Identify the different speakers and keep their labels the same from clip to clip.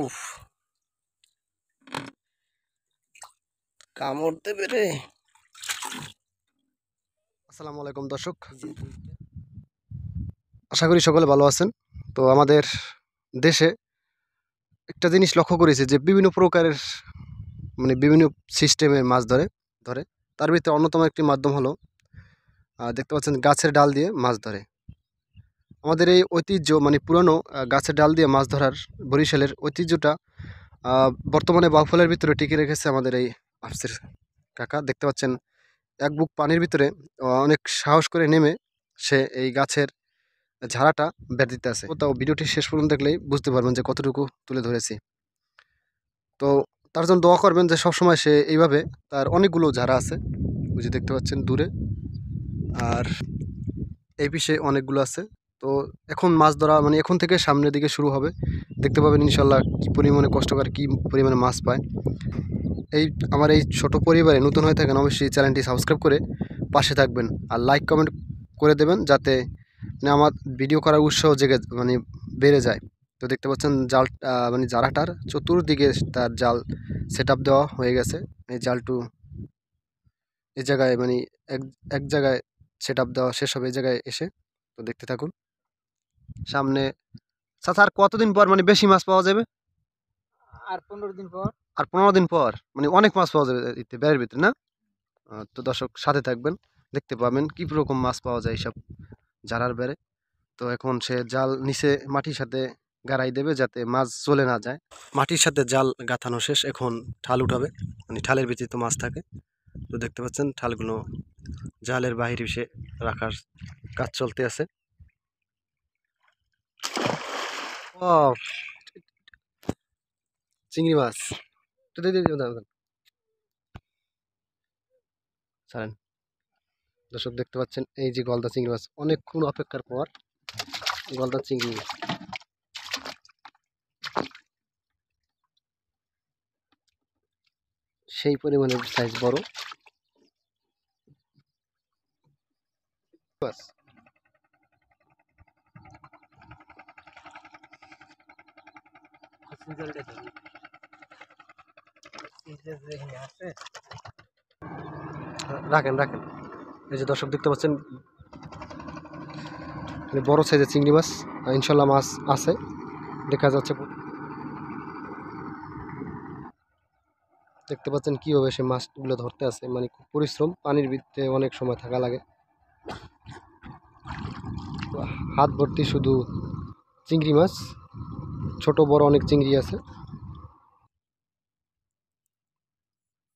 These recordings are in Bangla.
Speaker 1: উফ কামড়তে আসসালামু আলাইকুম দর্শক আশা করি সকলে ভালো আছেন তো আমাদের দেশে একটা জিনিস লক্ষ্য করেছি যে বিভিন্ন প্রকারের মানে বিভিন্ন সিস্টেমের মাছ ধরে ধরে তার ভিতরে অন্যতম একটি মাধ্যম হলো দেখতে পাচ্ছেন গাছের ডাল দিয়ে মাছ ধরে আমাদের এই ঐতিহ্য মানে পুরনো গাছের ডাল দিয়ে মাছ ধরার বরিশালের ঐতিহ্যটা বর্তমানে বাউফলের ভিতরে টিকে রেখেছে আমাদের এই আফসির কাকা দেখতে পাচ্ছেন এক বুক পানির ভিতরে অনেক সাহস করে নেমে সে এই গাছের ঝাড়াটা বের দিতে আসে তাও ভিডিওটি শেষ পর্যন্ত দেখলেই বুঝতে পারবেন যে কতটুকু তুলে ধরেছি তো তার জন্য দোয়া করবেন যে সবসময় সে এইভাবে তার অনেকগুলো ঝাড়া আছে বুঝে দেখতে পাচ্ছেন দূরে আর এই পিসে অনেকগুলো আছে তো এখন মাছ ধরা মানে এখন থেকে সামনের দিকে শুরু হবে দেখতে পাবেন ইনশাল্লাহ কী পরিমাণে কষ্টকর কী পরিমাণে মাছ পায় এই আমার এই ছোট পরিবারে নতুন হয়ে থাকেন অবশ্যই চ্যানেলটি সাবস্ক্রাইব করে পাশে থাকবেন আর লাইক কমেন্ট করে দেবেন যাতে মানে আমার ভিডিও করার উৎসাহ জেগে মানে বেড়ে যায় তো দেখতে পাচ্ছেন জাল মানে জারাটার চতুর্দিকে তার জাল সেট দেওয়া হয়ে গেছে এই জালটু এই জায়গায় মানে এক এক জায়গায় সেট দেওয়া শেষ হবে এই জায়গায় এসে তো দেখতে থাকুন সামনে আচ্ছা আর কতদিন পর মানে বেশি মাছ পাওয়া যাবে আর পনেরো দিন পর আর পনেরো দিন পর মানে অনেক মাছ পাওয়া যাবে বেড়ের ভিতরে না তো দর্শক সাথে থাকবেন দেখতে পাবেন কি রকম মাছ পাওয়া যায় সব জারার বেড়ে তো এখন সে জাল নিচে মাটির সাথে গাড়াই দেবে যাতে মাছ চলে না যায় মাটির সাথে জাল গাঁথানো শেষ এখন ঠাল উঠাবে মানে ঠালের ভিতরে তো মাছ থাকে তো দেখতে পাচ্ছেন ঠালগুলো জালের বাহির সে রাখার কাজ চলতে আছে ও oh, চিংড়ি মাছ ছাড়েন দর্শক দেখতে পাচ্ছেন এই যে গলদা চিংড়ি মাছ অনেকক্ষণ অপেক্ষার পর গলদা চিংড়ি সেই পরিমাণের সাইজ বড় বাস রাখেন রাখেন এই যে দর্শক দেখতে পাচ্ছেন মানে বড় সাইজের চিংড়ি মাছ ইনশাল্লাহ মাছ আছে দেখা যাচ্ছে দেখতে পাচ্ছেন কীভাবে সে মাছগুলো ধরতে আছে মানে খুব পরিশ্রম পানির ভিত্তে অনেক সময় থাকা লাগে হাত ভর্তি শুধু চিংড়ি মাছ ছোট বড় অনেক চিংড়ি আছে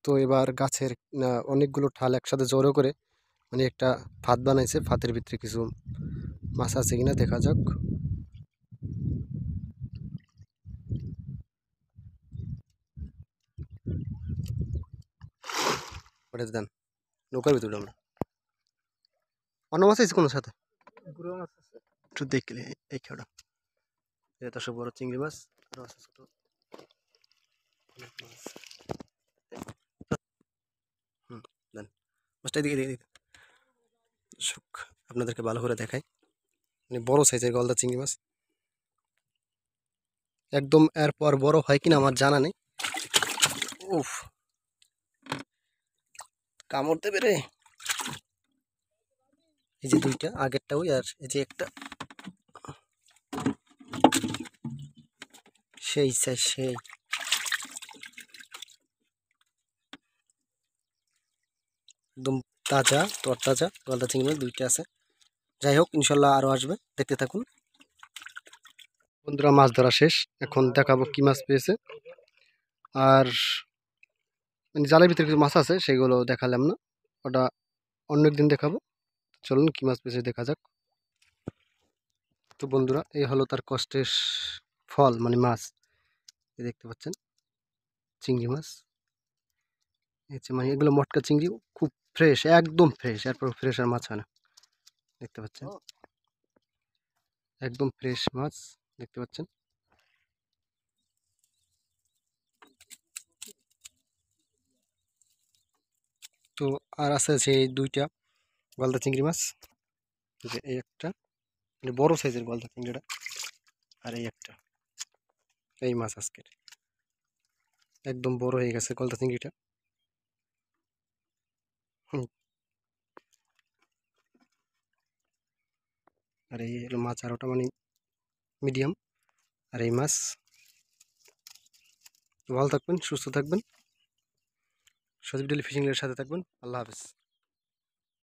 Speaker 1: তো এবার গাছের অনেকগুলো ঠাল একসাথে জড়ো করে মানে একটা ফাঁদ বানাইছে ফাঁদের ভিতরে কিছু মাছ আছে কিনা দেখা যাক দেন নৌকার ভিতরে আমরা অন্য মাছ আছে কোনো সাথে একটু দেখলে এই এটা সব বড় চিংড়ি মাছ আরও আছে ছোট হুম মাছটা এদিকে দিয়ে সুখ আপনাদেরকে ভালো করে দেখাই মানে বড় সাইজের গলদা চিংড়ি মাছ একদম এরপর বড় হয় কিনা আমার জানা নেই উফ কামড় দেবে রে এই যে দুইটা আগেরটা ওই আর এই যে একটা সেই চাই সেই একদম তাজা তাজা গলদা চিংড়ি দুইটা আছে যাই হোক ইনশাল্লাহ আরও আসবে দেখতে থাকুন বন্ধুরা মাছ ধরা শেষ এখন দেখাবো কী মাছ পেয়েছে আর মানে জালের ভিতরে কিছু মাছ আছে সেগুলো দেখালাম না ওটা অন্য একদিন দেখাবো চলুন কী মাছ পেয়েছে দেখা যাক তো বন্ধুরা এই হলো তার কষ্টের ফল মানে মাছ দেখতে পাচ্ছেন চিংড়ি মাছ হচ্ছে মানে এগুলো মটকা চিংড়ি খুব ফ্রেশ একদম ফ্রেশ এরপর ফ্রেশ আর মাছ হয় না দেখতে পাচ্ছেন একদম ফ্রেশ মাছ দেখতে পাচ্ছেন তো আর আছে আছে এই দুইটা গলদা চিংড়ি মাছ এই একটা মানে বড়ো সাইজের গলদা চিংড়িটা আর এই একটা এই মাছ আজকের একদম বড় হয়ে গেছে কলতা চিংড়িটা হুম আর এই মাছ আর ওটা মানে মিডিয়াম আর এই মাছ ভালো থাকবেন সুস্থ থাকবেন সজীব ডেলি ফিশিংয়ের সাথে থাকবেন আল্লাহ হাফেজ